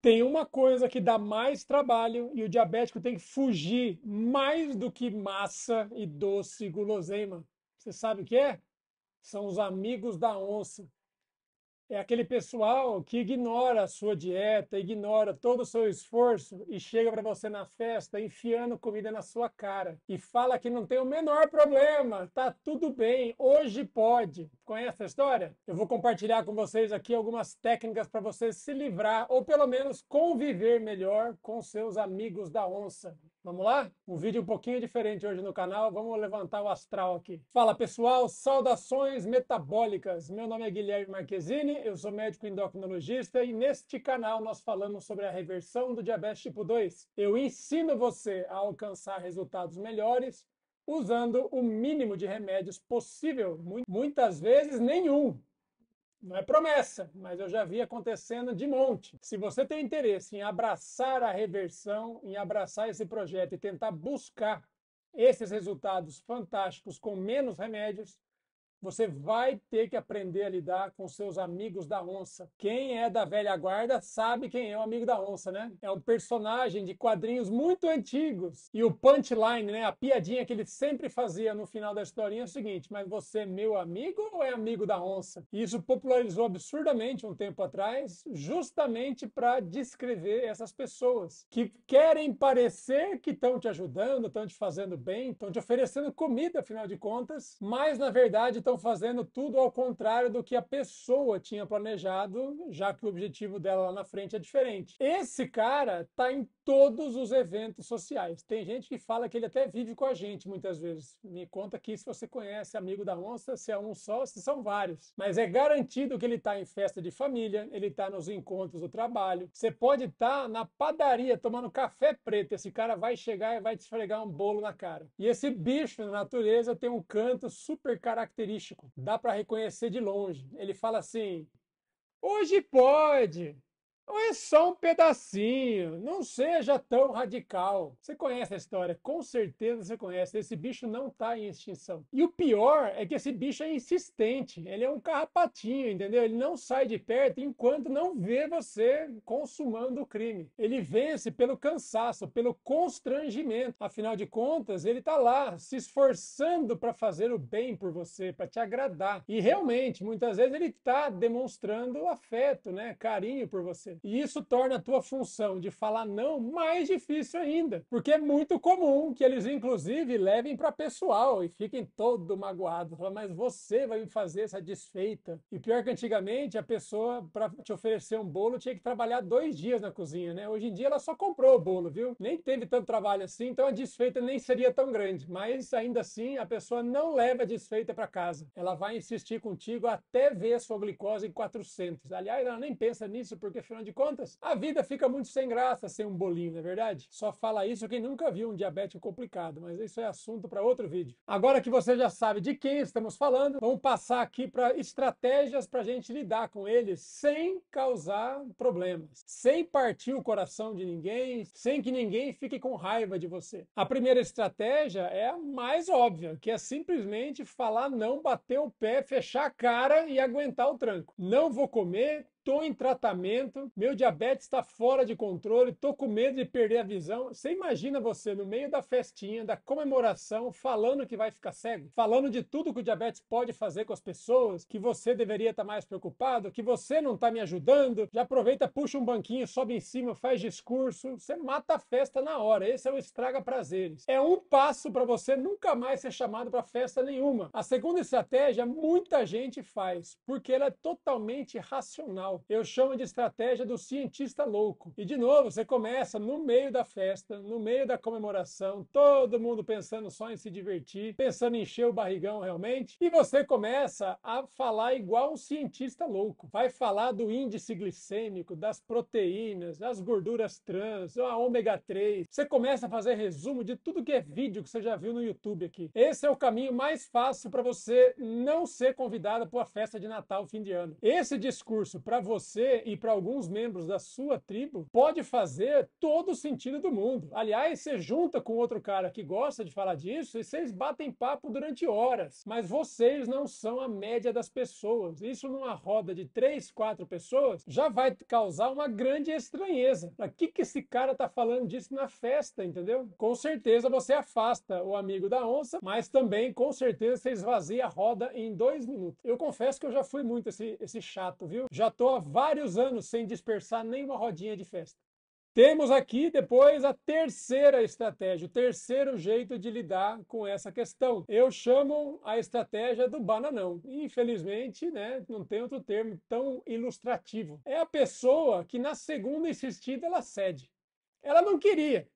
Tem uma coisa que dá mais trabalho e o diabético tem que fugir mais do que massa e doce guloseima. Você sabe o que é? São os amigos da onça é aquele pessoal que ignora a sua dieta, ignora todo o seu esforço e chega para você na festa enfiando comida na sua cara e fala que não tem o menor problema, tá tudo bem, hoje pode. Conhece a história? Eu vou compartilhar com vocês aqui algumas técnicas para você se livrar ou pelo menos conviver melhor com seus amigos da onça. Vamos lá? Um vídeo um pouquinho diferente hoje no canal, vamos levantar o astral aqui. Fala pessoal, saudações metabólicas. Meu nome é Guilherme Marquezine, eu sou médico endocrinologista e neste canal nós falamos sobre a reversão do diabetes tipo 2. Eu ensino você a alcançar resultados melhores usando o mínimo de remédios possível, muitas vezes nenhum. Não é promessa, mas eu já vi acontecendo de monte. Se você tem interesse em abraçar a reversão, em abraçar esse projeto e tentar buscar esses resultados fantásticos com menos remédios, você vai ter que aprender a lidar com seus amigos da onça. Quem é da velha guarda sabe quem é o amigo da onça, né? É um personagem de quadrinhos muito antigos. E o punchline, né? A piadinha que ele sempre fazia no final da historinha é o seguinte: Mas você é meu amigo ou é amigo da onça? E isso popularizou absurdamente um tempo atrás, justamente para descrever essas pessoas que querem parecer que estão te ajudando, estão te fazendo bem, estão te oferecendo comida, afinal de contas, mas na verdade estão fazendo tudo ao contrário do que a pessoa tinha planejado, já que o objetivo dela lá na frente é diferente. Esse cara está em todos os eventos sociais. Tem gente que fala que ele até vive com a gente muitas vezes. Me conta aqui se você conhece amigo da onça, se é um só, se são vários. Mas é garantido que ele está em festa de família, ele está nos encontros do trabalho. Você pode estar tá na padaria tomando café preto, esse cara vai chegar e vai te esfregar um bolo na cara. E esse bicho na natureza tem um canto super característico humorístico, dá para reconhecer de longe. Ele fala assim: "Hoje pode". Ou é só um pedacinho? Não seja tão radical. Você conhece a história, com certeza você conhece. Esse bicho não está em extinção. E o pior é que esse bicho é insistente. Ele é um carrapatinho, entendeu? Ele não sai de perto enquanto não vê você consumando o crime. Ele vence pelo cansaço, pelo constrangimento. Afinal de contas, ele está lá se esforçando para fazer o bem por você, para te agradar. E realmente, muitas vezes ele está demonstrando afeto, né? Carinho por você. E isso torna a tua função de falar não mais difícil ainda, porque é muito comum que eles inclusive levem para pessoal e fiquem todo magoado, fala, mas você vai me fazer essa desfeita. E pior que antigamente a pessoa para te oferecer um bolo tinha que trabalhar dois dias na cozinha, né? Hoje em dia ela só comprou o bolo, viu? Nem teve tanto trabalho assim, então a desfeita nem seria tão grande. Mas ainda assim a pessoa não leva a desfeita para casa. Ela vai insistir contigo até ver a sua glicose em 400. Aliás, ela nem pensa nisso porque afinal de de contas, a vida fica muito sem graça sem um bolinho, não é verdade? Só fala isso quem nunca viu um diabético complicado, mas isso é assunto para outro vídeo. Agora que você já sabe de quem estamos falando, vamos passar aqui para estratégias para a gente lidar com ele sem causar problemas, sem partir o coração de ninguém, sem que ninguém fique com raiva de você. A primeira estratégia é a mais óbvia, que é simplesmente falar não, bater o pé, fechar a cara e aguentar o tranco. Não vou comer, estou em tratamento, meu diabetes está fora de controle, estou com medo de perder a visão. Você imagina você no meio da festinha, da comemoração, falando que vai ficar cego, falando de tudo que o diabetes pode fazer com as pessoas, que você deveria estar tá mais preocupado, que você não está me ajudando. Já aproveita, puxa um banquinho, sobe em cima, faz discurso. Você mata a festa na hora. Esse é o estraga prazeres. É um passo para você nunca mais ser chamado para festa nenhuma. A segunda estratégia, muita gente faz, porque ela é totalmente racional. Eu chamo de estratégia do cientista louco. E de novo, você começa no meio da festa, no meio da comemoração, todo mundo pensando só em se divertir, pensando em encher o barrigão realmente, e você começa a falar igual um cientista louco. Vai falar do índice glicêmico, das proteínas, das gorduras trans, a ômega 3. Você começa a fazer resumo de tudo que é vídeo que você já viu no YouTube aqui. Esse é o caminho mais fácil para você não ser convidado para a festa de Natal fim de ano. Esse discurso para você e para alguns membros da sua tribo pode fazer todo o sentido do mundo. Aliás, você junta com outro cara que gosta de falar disso e vocês batem papo durante horas. Mas vocês não são a média das pessoas. Isso numa roda de três, quatro pessoas já vai causar uma grande estranheza. Para que, que esse cara tá falando disso na festa, entendeu? Com certeza você afasta o amigo da onça, mas também com certeza você esvazia a roda em dois minutos. Eu confesso que eu já fui muito esse, esse chato, viu? Já tô há vários anos sem dispersar nenhuma rodinha de festa. Temos aqui depois a terceira estratégia, o terceiro jeito de lidar com essa questão. Eu chamo a estratégia do bananão. Infelizmente, né, não tem outro termo tão ilustrativo. É a pessoa que na segunda insistida ela cede. Ela não queria.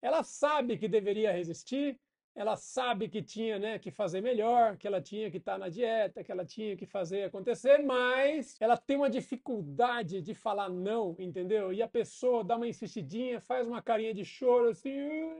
Ela sabe que deveria resistir, ela sabe que tinha né, que fazer melhor, que ela tinha que estar tá na dieta, que ela tinha que fazer acontecer, mas ela tem uma dificuldade de falar não, entendeu? E a pessoa dá uma insistidinha, faz uma carinha de choro, assim,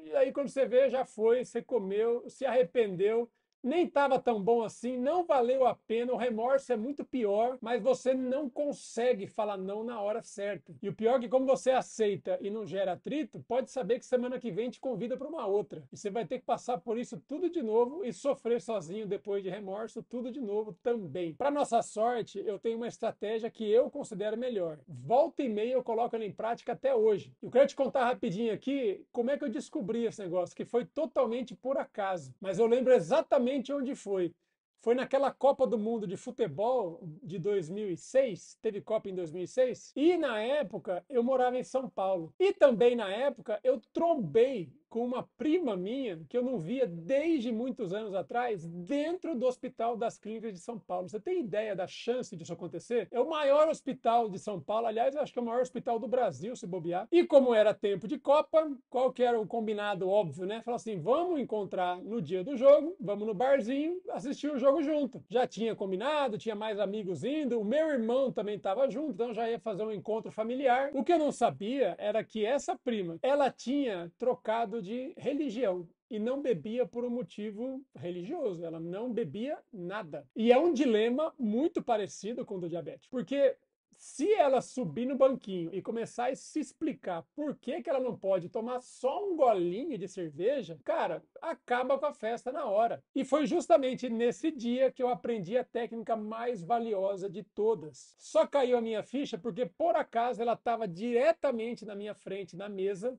e aí quando você vê, já foi, você comeu, se arrependeu nem estava tão bom assim, não valeu a pena, o remorso é muito pior, mas você não consegue falar não na hora certa. E o pior é que, como você aceita e não gera atrito, pode saber que semana que vem te convida para uma outra. E você vai ter que passar por isso tudo de novo e sofrer sozinho depois de remorso, tudo de novo também. Para nossa sorte, eu tenho uma estratégia que eu considero melhor. Volta e meia eu coloco ela em prática até hoje. Eu quero te contar rapidinho aqui como é que eu descobri esse negócio, que foi totalmente por acaso. Mas eu lembro exatamente exatamente onde foi. Foi naquela Copa do Mundo de Futebol de 2006, teve Copa em 2006, e na época eu morava em São Paulo. E também na época eu trombei com uma prima minha que eu não via desde muitos anos atrás dentro do Hospital das Clínicas de São Paulo. Você tem ideia da chance disso acontecer? É o maior hospital de São Paulo, aliás, acho que é o maior hospital do Brasil, se bobear. E como era tempo de Copa, qual que era o combinado óbvio, né? Falar assim, vamos encontrar no dia do jogo, vamos no barzinho assistir o jogo junto. Já tinha combinado, tinha mais amigos indo, o meu irmão também estava junto, então já ia fazer um encontro familiar. O que eu não sabia era que essa prima, ela tinha trocado chamado de religião e não bebia por um motivo religioso, ela não bebia nada. E é um dilema muito parecido com o do diabetes. porque se ela subir no banquinho e começar a se explicar por que, que ela não pode tomar só um golinho de cerveja, cara, acaba com a festa na hora. E foi justamente nesse dia que eu aprendi a técnica mais valiosa de todas. Só caiu a minha ficha porque, por acaso, ela estava diretamente na minha frente, na mesa,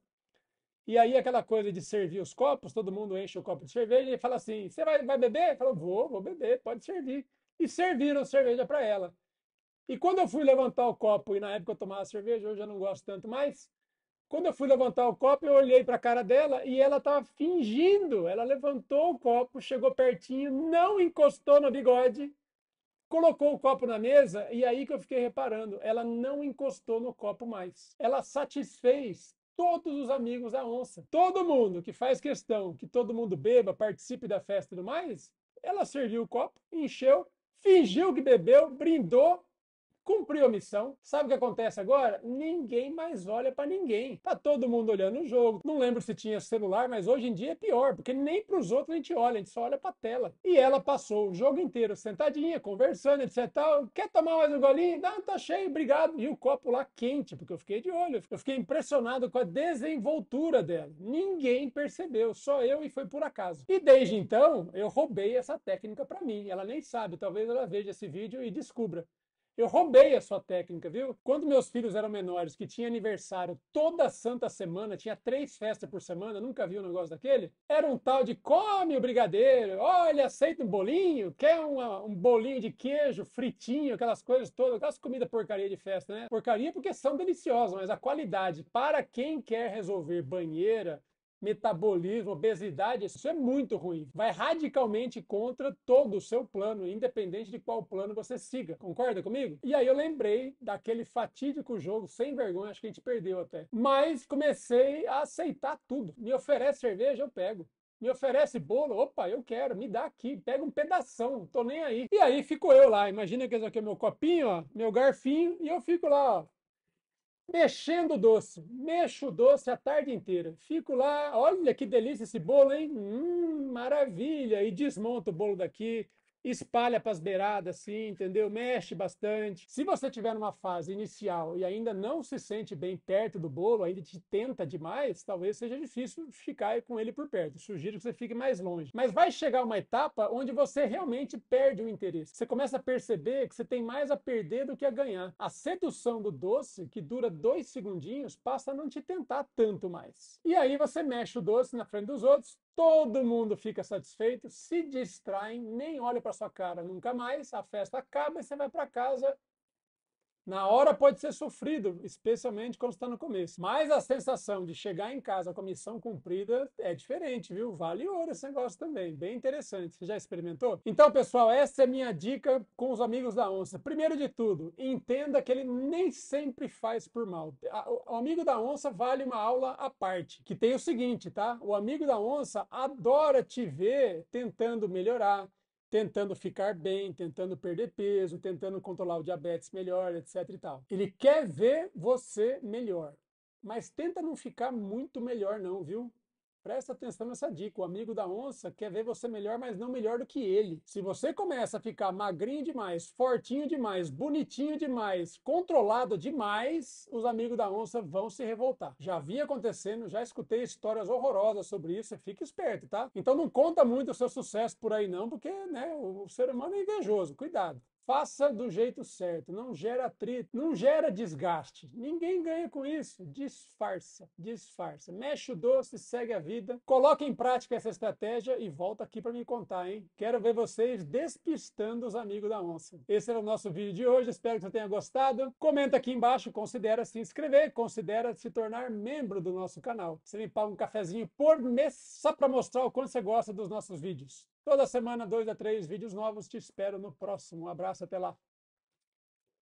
e aí aquela coisa de servir os copos, todo mundo enche o copo de cerveja e fala assim: "Você vai, vai beber?" Falou: "Vou, vou beber, pode servir". E serviram cerveja para ela. E quando eu fui levantar o copo, e na época eu tomava cerveja, hoje eu não gosto tanto mais, quando eu fui levantar o copo, eu olhei para a cara dela e ela estava fingindo. Ela levantou o copo, chegou pertinho, não encostou no bigode, colocou o copo na mesa e aí que eu fiquei reparando, ela não encostou no copo mais. Ela satisfez todos os amigos da onça. Todo mundo que faz questão que todo mundo beba, participe da festa e tudo mais, ela serviu o copo, encheu, fingiu que bebeu, brindou cumpriu a missão. Sabe o que acontece agora? Ninguém mais olha para ninguém. Tá todo mundo olhando o jogo. Não lembro se tinha celular, mas hoje em dia é pior, porque nem para os outros a gente olha, a gente só olha para tela. E ela passou o jogo inteiro sentadinha, conversando, etc. Tal. Quer tomar mais um golinho? Não, tá cheio, obrigado. E o copo lá quente, porque eu fiquei de olho. Eu fiquei impressionado com a desenvoltura dela. Ninguém percebeu, só eu e foi por acaso. E desde então, eu roubei essa técnica para mim. Ela nem sabe, talvez ela veja esse vídeo e descubra. Eu roubei a sua técnica, viu? Quando meus filhos eram menores, que tinha aniversário toda santa semana, tinha três festas por semana, nunca vi um negócio daquele? Era um tal de come o brigadeiro, olha, aceita um bolinho, quer uma, um bolinho de queijo fritinho, aquelas coisas todas, aquelas comidas porcaria de festa, né? Porcaria porque são deliciosas, mas a qualidade para quem quer resolver banheira, metabolismo, obesidade, isso é muito ruim. Vai radicalmente contra todo o seu plano, independente de qual plano você siga. Concorda comigo? E aí eu lembrei daquele fatídico jogo sem vergonha, acho que a gente perdeu até. Mas comecei a aceitar tudo. Me oferece cerveja, eu pego. Me oferece bolo, opa, eu quero, me dá aqui, pega um pedação, tô nem aí. E aí fico eu lá, imagina que esse aqui é meu copinho, ó, meu garfinho, e eu fico lá, ó, mexendo o doce. Mexo o doce a tarde inteira. Fico lá, olha que delícia esse bolo, hein? Hum, maravilha! E desmonto o bolo daqui, espalha para as beiradas, assim, entendeu? Mexe bastante. Se você tiver numa fase inicial e ainda não se sente bem perto do bolo, ainda te tenta demais, talvez seja difícil ficar com ele por perto. Sugiro que você fique mais longe. Mas vai chegar uma etapa onde você realmente perde o interesse. Você começa a perceber que você tem mais a perder do que a ganhar. A sedução do doce, que dura dois segundinhos, passa a não te tentar tanto mais. E aí você mexe o doce na frente dos outros, todo mundo fica satisfeito, se distraem, nem olha para sua cara nunca mais, a festa acaba e você vai para casa na hora pode ser sofrido, especialmente quando está no começo. Mas a sensação de chegar em casa com a missão cumprida é diferente, viu? Vale ouro esse negócio também. Bem interessante. Você já experimentou? Então, pessoal, essa é minha dica com os amigos da onça. Primeiro de tudo, entenda que ele nem sempre faz por mal. O amigo da onça vale uma aula à parte, que tem o seguinte, tá? O amigo da onça adora te ver tentando melhorar, tentando ficar bem, tentando perder peso, tentando controlar o diabetes melhor, etc e tal. Ele quer ver você melhor, mas tenta não ficar muito melhor não, viu? Presta atenção nessa dica. O amigo da onça quer ver você melhor, mas não melhor do que ele. Se você começa a ficar magrinho demais, fortinho demais, bonitinho demais, controlado demais, os amigos da onça vão se revoltar. Já vi acontecendo, já escutei histórias horrorosas sobre isso. Fique esperto, tá? Então não conta muito o seu sucesso por aí, não, porque né, o ser humano é invejoso. Cuidado. Faça do jeito certo, não gera atrito, não gera desgaste. Ninguém ganha com isso. Disfarça, disfarça. Mexe o doce, segue a vida. Coloque em prática essa estratégia e volta aqui para me contar, hein? Quero ver vocês despistando os amigos da onça. Esse era o nosso vídeo de hoje, espero que você tenha gostado. Comenta aqui embaixo, considera se inscrever, considera se tornar membro do nosso canal. Você me paga um cafezinho por mês só para mostrar o quanto você gosta dos nossos vídeos. Toda semana, dois a três vídeos novos. Te espero no próximo. Um abraço, até lá.